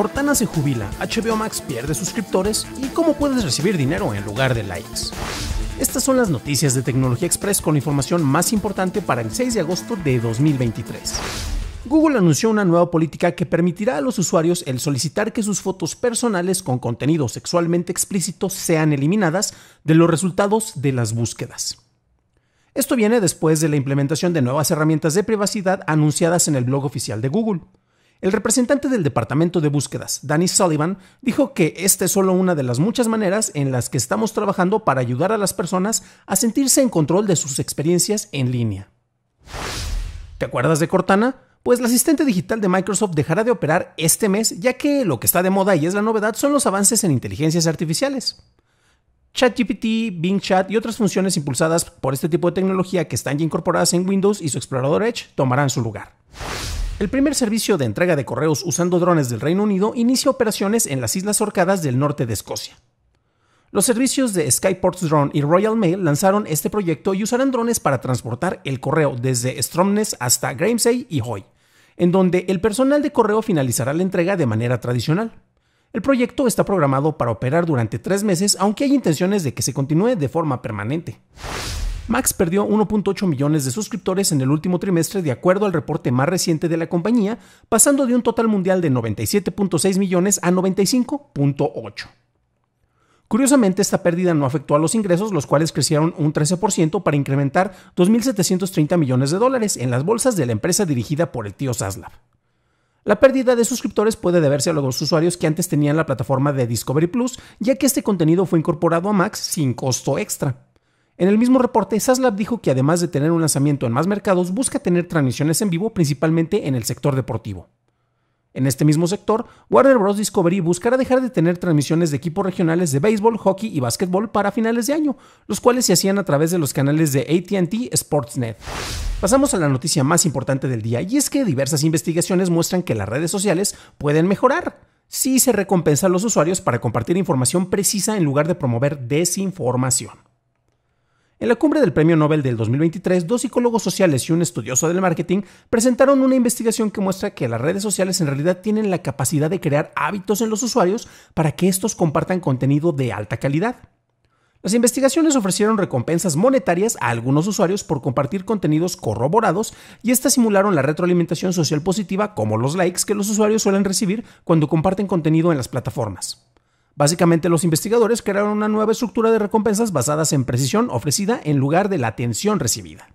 Cortana se jubila, HBO Max pierde suscriptores y cómo puedes recibir dinero en lugar de likes. Estas son las noticias de Tecnología Express con la información más importante para el 6 de agosto de 2023. Google anunció una nueva política que permitirá a los usuarios el solicitar que sus fotos personales con contenido sexualmente explícito sean eliminadas de los resultados de las búsquedas. Esto viene después de la implementación de nuevas herramientas de privacidad anunciadas en el blog oficial de Google. El representante del Departamento de Búsquedas, Danny Sullivan, dijo que esta es solo una de las muchas maneras en las que estamos trabajando para ayudar a las personas a sentirse en control de sus experiencias en línea. ¿Te acuerdas de Cortana? Pues la asistente digital de Microsoft dejará de operar este mes, ya que lo que está de moda y es la novedad son los avances en inteligencias artificiales. ChatGPT, Bing Chat y otras funciones impulsadas por este tipo de tecnología que están ya incorporadas en Windows y su explorador Edge tomarán su lugar. El primer servicio de entrega de correos usando drones del Reino Unido inicia operaciones en las Islas Orcadas del norte de Escocia. Los servicios de Skyports Drone y Royal Mail lanzaron este proyecto y usarán drones para transportar el correo desde Stromness hasta Grimsay y Hoy, en donde el personal de correo finalizará la entrega de manera tradicional. El proyecto está programado para operar durante tres meses, aunque hay intenciones de que se continúe de forma permanente. Max perdió 1.8 millones de suscriptores en el último trimestre de acuerdo al reporte más reciente de la compañía, pasando de un total mundial de 97.6 millones a 95.8. Curiosamente, esta pérdida no afectó a los ingresos, los cuales crecieron un 13% para incrementar 2.730 millones de dólares en las bolsas de la empresa dirigida por el tío Zaslav. La pérdida de suscriptores puede deberse a los usuarios que antes tenían la plataforma de Discovery Plus, ya que este contenido fue incorporado a Max sin costo extra. En el mismo reporte, Saslab dijo que además de tener un lanzamiento en más mercados, busca tener transmisiones en vivo principalmente en el sector deportivo. En este mismo sector, Warner Bros. Discovery buscará dejar de tener transmisiones de equipos regionales de béisbol, hockey y básquetbol para finales de año, los cuales se hacían a través de los canales de ATT Sportsnet. Pasamos a la noticia más importante del día, y es que diversas investigaciones muestran que las redes sociales pueden mejorar si se recompensa a los usuarios para compartir información precisa en lugar de promover desinformación. En la cumbre del Premio Nobel del 2023, dos psicólogos sociales y un estudioso del marketing presentaron una investigación que muestra que las redes sociales en realidad tienen la capacidad de crear hábitos en los usuarios para que estos compartan contenido de alta calidad. Las investigaciones ofrecieron recompensas monetarias a algunos usuarios por compartir contenidos corroborados y estas simularon la retroalimentación social positiva como los likes que los usuarios suelen recibir cuando comparten contenido en las plataformas. Básicamente los investigadores crearon una nueva estructura de recompensas basadas en precisión ofrecida en lugar de la atención recibida.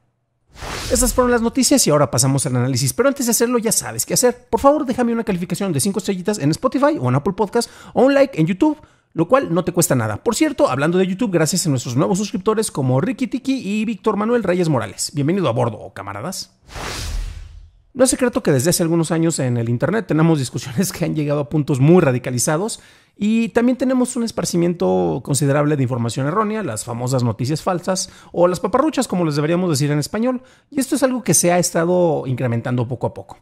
Estas fueron las noticias y ahora pasamos al análisis, pero antes de hacerlo ya sabes qué hacer. Por favor déjame una calificación de 5 estrellitas en Spotify o en Apple Podcast o un like en YouTube lo cual no te cuesta nada. Por cierto, hablando de YouTube, gracias a nuestros nuevos suscriptores como Ricky Tiki y Víctor Manuel Reyes Morales. Bienvenido a bordo, camaradas. No es secreto que desde hace algunos años en el Internet tenemos discusiones que han llegado a puntos muy radicalizados y también tenemos un esparcimiento considerable de información errónea, las famosas noticias falsas o las paparruchas como les deberíamos decir en español, y esto es algo que se ha estado incrementando poco a poco.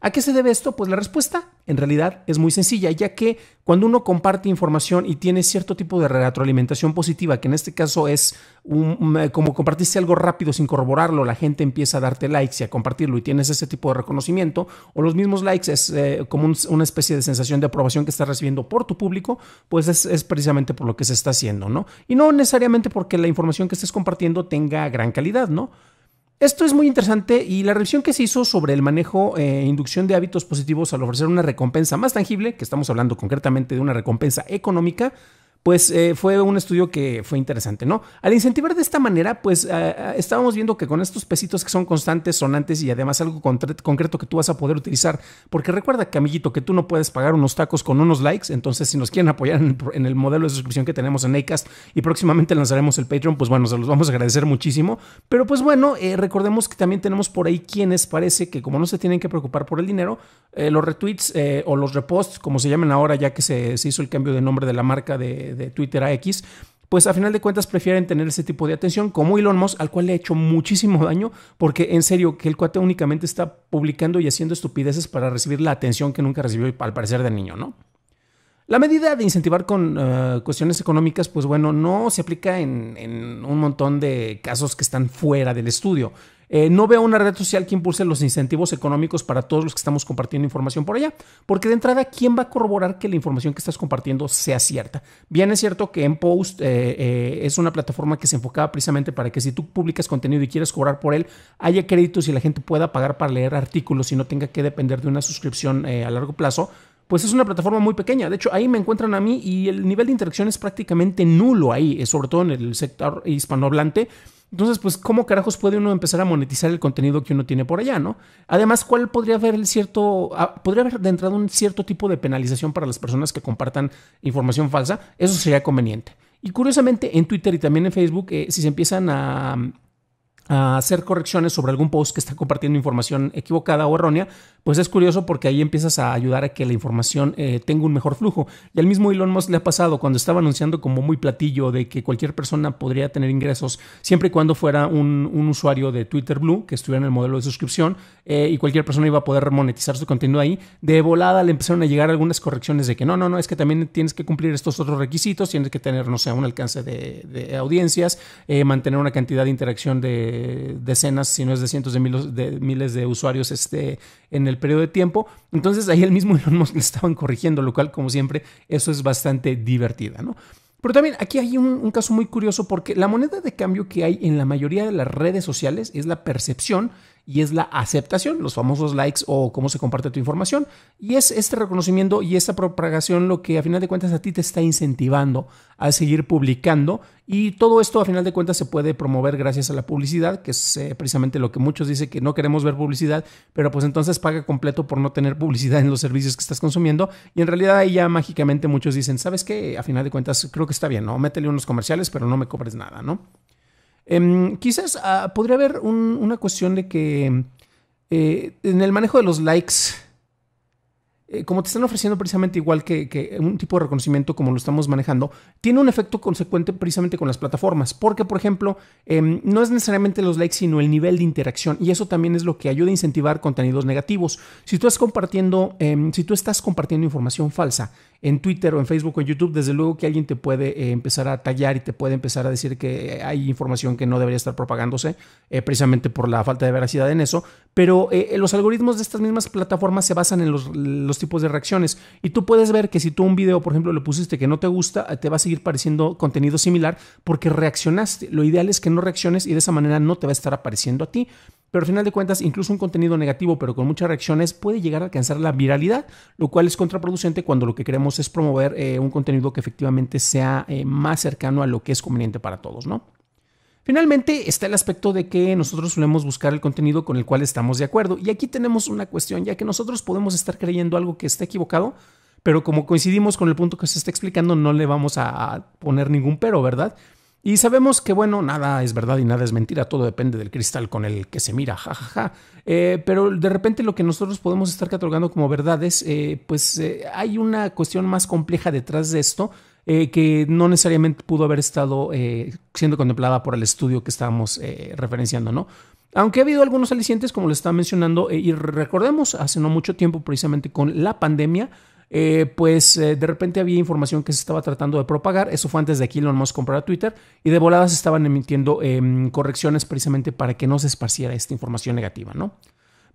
¿A qué se debe esto? Pues la respuesta en realidad es muy sencilla, ya que cuando uno comparte información y tiene cierto tipo de retroalimentación positiva, que en este caso es un, eh, como compartiste algo rápido sin corroborarlo, la gente empieza a darte likes y a compartirlo y tienes ese tipo de reconocimiento, o los mismos likes es eh, como una especie de sensación de aprobación que estás recibiendo por tu público, pues es, es precisamente por lo que se está haciendo, ¿no? Y no necesariamente porque la información que estés compartiendo tenga gran calidad, ¿no? Esto es muy interesante y la revisión que se hizo sobre el manejo eh, e inducción de hábitos positivos al ofrecer una recompensa más tangible, que estamos hablando concretamente de una recompensa económica, pues eh, fue un estudio que fue interesante, ¿no? Al incentivar de esta manera, pues eh, eh, estábamos viendo que con estos pesitos que son constantes, sonantes y además algo concreto que tú vas a poder utilizar, porque recuerda, Camillito, que tú no puedes pagar unos tacos con unos likes, entonces si nos quieren apoyar en, el modelo de suscripción que tenemos en Acast y próximamente lanzaremos el Patreon, pues bueno, se los vamos a agradecer muchísimo, pero pues bueno, recordemos que también tenemos por ahí quienes parece que como no se tienen que preocupar por el dinero, los retweets o los reposts, como se llaman ahora, ya que se hizo el cambio de nombre de la marca de de, Twitter a X, pues a final de cuentas prefieren tener ese tipo de atención, como Elon Musk, al cual le ha hecho muchísimo daño, porque en serio, que el cuate únicamente está publicando y haciendo estupideces para recibir la atención que nunca recibió, al parecer, de niño, ¿no? La medida de incentivar con eh, cuestiones económicas, pues bueno, no se aplica en un montón de casos que están fuera del estudio. Eh, no veo una red social que impulse los incentivos económicos para todos los que estamos compartiendo información por allá, porque de entrada, ¿quién va a corroborar que la información que estás compartiendo sea cierta? Bien, es cierto que en Post eh, eh, es una plataforma que se enfocaba precisamente para que si tú publicas contenido y quieres cobrar por él, haya créditos y la gente pueda pagar para leer artículos y no tenga que depender de una suscripción a largo plazo pues es una plataforma muy pequeña. De hecho, ahí me encuentran a mí y el nivel de interacción es prácticamente nulo ahí, sobre todo en el sector hispanohablante. Entonces, pues, ¿cómo carajos puede uno empezar a monetizar el contenido que uno tiene por allá, no? Además, ¿cuál podría haber el cierto, ah, podría haber de entrada un cierto tipo de penalización para las personas que compartan información falsa? Eso sería conveniente. Y curiosamente, en Twitter y también en Facebook, eh, si se empiezan a a hacer correcciones sobre algún post que está compartiendo información equivocada o errónea, pues es curioso porque ahí empiezas a ayudar a que la información eh, tenga un mejor flujo. Y al mismo Elon Musk le ha pasado cuando estaba anunciando como muy platillo de que cualquier persona podría tener ingresos siempre y cuando fuera un, usuario de Twitter Blue que estuviera en el modelo de suscripción eh, y cualquier persona iba a poder monetizar su contenido ahí. De volada le empezaron a llegar algunas correcciones de que no, no, no, es que también tienes que cumplir estos otros requisitos, tienes que tener, no sé, un alcance de, audiencias, eh, mantener una cantidad de interacción de decenas, si no es de cientos de miles de, usuarios este, en el periodo de tiempo. Entonces ahí el mismo Elon Musk le estaban corrigiendo, lo cual como siempre eso es bastante divertida, ¿no? Pero también aquí hay un, un, caso muy curioso porque la moneda de cambio que hay en la mayoría de las redes sociales es la percepción y es la aceptación, los famosos likes o cómo se comparte tu información. Y es este reconocimiento y esta propagación lo que a final de cuentas a ti te está incentivando a seguir publicando. Y todo esto a final de cuentas se puede promover gracias a la publicidad, que es eh, precisamente lo que muchos dicen que no queremos ver publicidad, pero pues entonces paga completo por no tener publicidad en los servicios que estás consumiendo. Y en realidad ahí ya mágicamente muchos dicen, ¿sabes qué? A final de cuentas creo que está bien, ¿no? Métele unos comerciales, pero no me cobres nada, ¿no? Em, quizás ah, podría haber una cuestión de que eh, en el manejo de los likes eh, como te están ofreciendo precisamente igual que, un tipo de reconocimiento como lo estamos manejando, tiene un efecto consecuente precisamente con las plataformas, porque por ejemplo, em, no es necesariamente los likes, sino el nivel de interacción, y eso también es lo que ayuda a incentivar contenidos negativos. Si tú estás compartiendo, em, si tú estás compartiendo información falsa en Twitter o en Facebook o en YouTube, desde luego que alguien te puede eh, empezar a tallar y te puede empezar a decir que hay información que no debería estar propagándose, eh, precisamente por la falta de veracidad en eso, pero eh, eh, los algoritmos de estas mismas plataformas se basan en los, tipos de reacciones. Y tú puedes ver que si tú un video, por ejemplo, lo pusiste que no te gusta, eh, te va a seguir pareciendo contenido similar porque reaccionaste. Lo ideal es que no reacciones y de esa manera no te va a estar apareciendo a ti. Pero al final de cuentas, incluso un contenido negativo, pero con muchas reacciones, puede llegar a alcanzar la viralidad, lo cual es contraproducente cuando lo que queremos es promover un contenido que efectivamente sea más cercano a lo que es conveniente para todos, ¿no? Finalmente está el aspecto de que nosotros solemos buscar el contenido con el cual estamos de acuerdo. Y aquí tenemos una cuestión, ya que nosotros podemos estar creyendo algo que está equivocado, pero como coincidimos con el punto que se está explicando, no le vamos a poner ningún pero, ¿verdad? Y sabemos que, bueno, nada es verdad y nada es mentira, todo depende del cristal con el que se mira, jajaja. Eh, pero de repente lo que nosotros podemos estar catalogando como verdades, eh, pues eh, hay una cuestión más compleja detrás de esto que no necesariamente pudo haber estado siendo contemplada por el estudio que estábamos referenciando, ¿no? Aunque ha habido algunos alicientes, como lo estaba mencionando, y recordemos hace no mucho tiempo, precisamente con la pandemia, eh, pues eh, de repente había información que se estaba tratando de propagar. Eso fue antes de que Elon Musk comprara Twitter y de voladas estaban emitiendo em, correcciones precisamente para que no se esparciera esta información negativa, ¿no?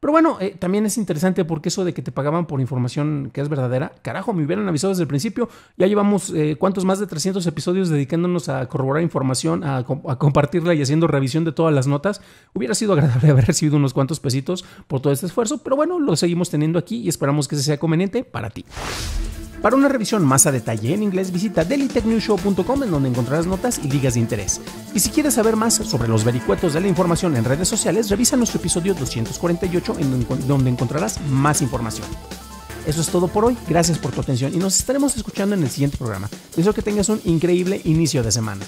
Pero bueno, eh, también es interesante porque eso de que te pagaban por información que es verdadera, carajo, me hubieran avisado desde el principio. Ya llevamos eh, cuantos más de 300 episodios dedicándonos a corroborar información, a, a, compartirla y haciendo revisión de todas las notas. Hubiera sido agradable haber recibido unos cuantos pesitos por todo este esfuerzo, pero bueno, lo seguimos teniendo aquí y esperamos que ese sea conveniente para ti. Para una revisión más a detalle en inglés, visita delitechnewshow.com en donde encontrarás notas y ligas de interés. Y si quieres saber más sobre los vericuetos de la información en redes sociales, revisa nuestro episodio 248 en donde encontrarás más información. Eso es todo por hoy, gracias por tu atención y nos estaremos escuchando en el siguiente programa. Deseo que tengas un increíble inicio de semana.